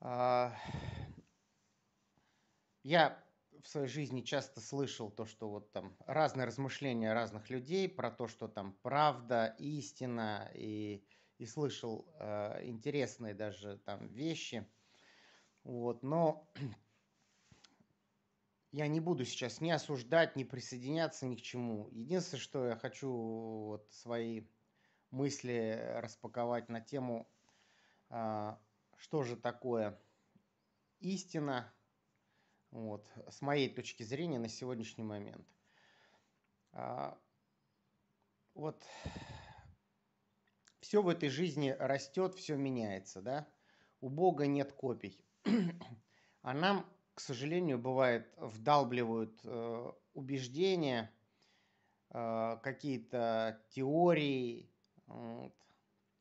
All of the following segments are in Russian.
А, я в своей жизни часто слышал то, что вот там разные размышления разных людей про то, что там правда, истина, и, и слышал э, интересные даже там вещи. Вот, но я не буду сейчас ни осуждать, ни присоединяться ни к чему. Единственное, что я хочу вот свои мысли распаковать на тему э, что же такое истина, вот, с моей точки зрения на сегодняшний момент. А, вот все в этой жизни растет, все меняется, да? У Бога нет копий. А нам, к сожалению, бывает, вдалбливают э, убеждения, э, какие-то теории, вот,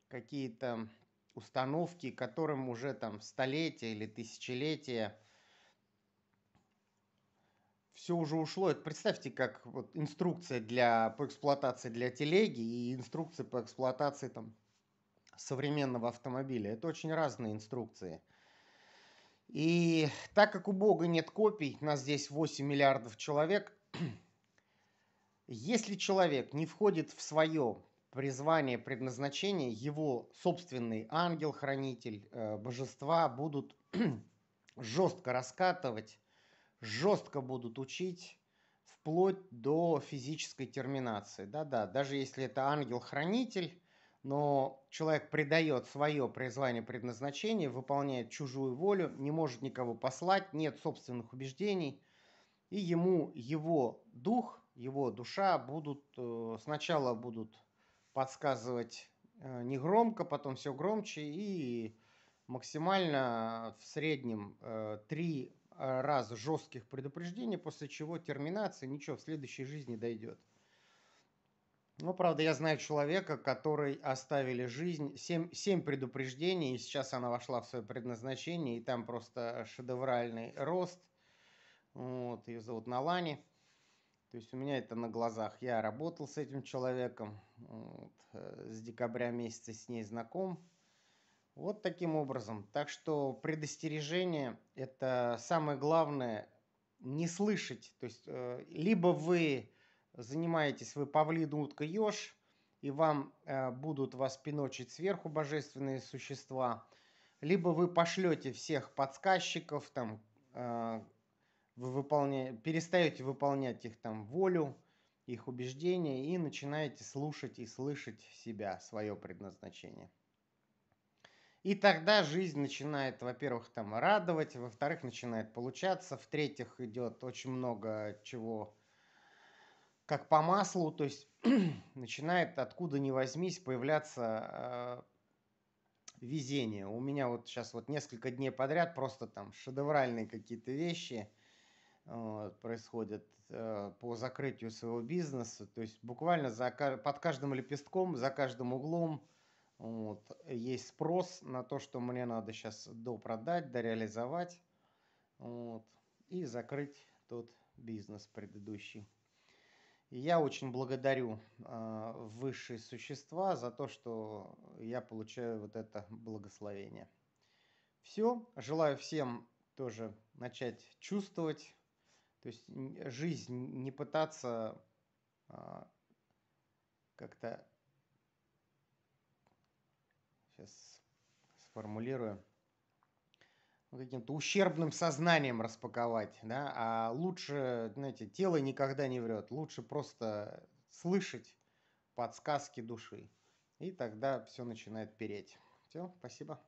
какие-то установки, которым уже там столетия или тысячелетия все уже ушло. Это представьте, как вот инструкция для, по эксплуатации для телеги и инструкция по эксплуатации там, современного автомобиля. Это очень разные инструкции. И так как у Бога нет копий, нас здесь 8 миллиардов человек, если человек не входит в свое призвание, предназначение, его собственный ангел-хранитель, э, божества будут жестко раскатывать, жестко будут учить вплоть до физической терминации. Да-да, даже если это ангел-хранитель, но человек предает свое призвание, предназначение, выполняет чужую волю, не может никого послать, нет собственных убеждений, и ему его дух, его душа будут э, сначала будут подсказывать э, негромко, потом все громче и максимально в среднем э, три э, раза жестких предупреждений, после чего терминация, ничего, в следующей жизни дойдет. Ну, правда, я знаю человека, который оставили жизнь, семь семь предупреждений, и сейчас она вошла в свое предназначение, и там просто шедевральный рост. Вот, ее зовут Налани. То есть у меня это на глазах. Я работал с этим человеком, вот, э, с декабря месяца с ней знаком. Вот таким образом. Так что предостережение – это самое главное – не слышать. То есть э, либо вы занимаетесь, вы павлин утка еж, и вам э, будут вас пиночить сверху божественные существа, либо вы пошлете всех подсказчиков, там, вы выполня... перестаете выполнять их там волю, их убеждения и начинаете слушать и слышать себя, свое предназначение. И тогда жизнь начинает, во-первых, там радовать, во-вторых, начинает получаться, в-третьих, идет очень много чего как по маслу, то есть начинает откуда ни возьмись появляться э, везение. У меня вот сейчас вот несколько дней подряд просто там шедевральные какие-то вещи – происходят э, по закрытию своего бизнеса. То есть буквально за, под каждым лепестком, за каждым углом вот, есть спрос на то, что мне надо сейчас допродать, дореализовать вот, и закрыть тот бизнес предыдущий. я очень благодарю э, высшие существа за то, что я получаю вот это благословение. Все, желаю всем тоже начать чувствовать то есть жизнь не пытаться а, как-то сейчас сформулирую ну, каким-то ущербным сознанием распаковать, да, а лучше, знаете, тело никогда не врет, лучше просто слышать подсказки души, и тогда все начинает переть. Все, спасибо.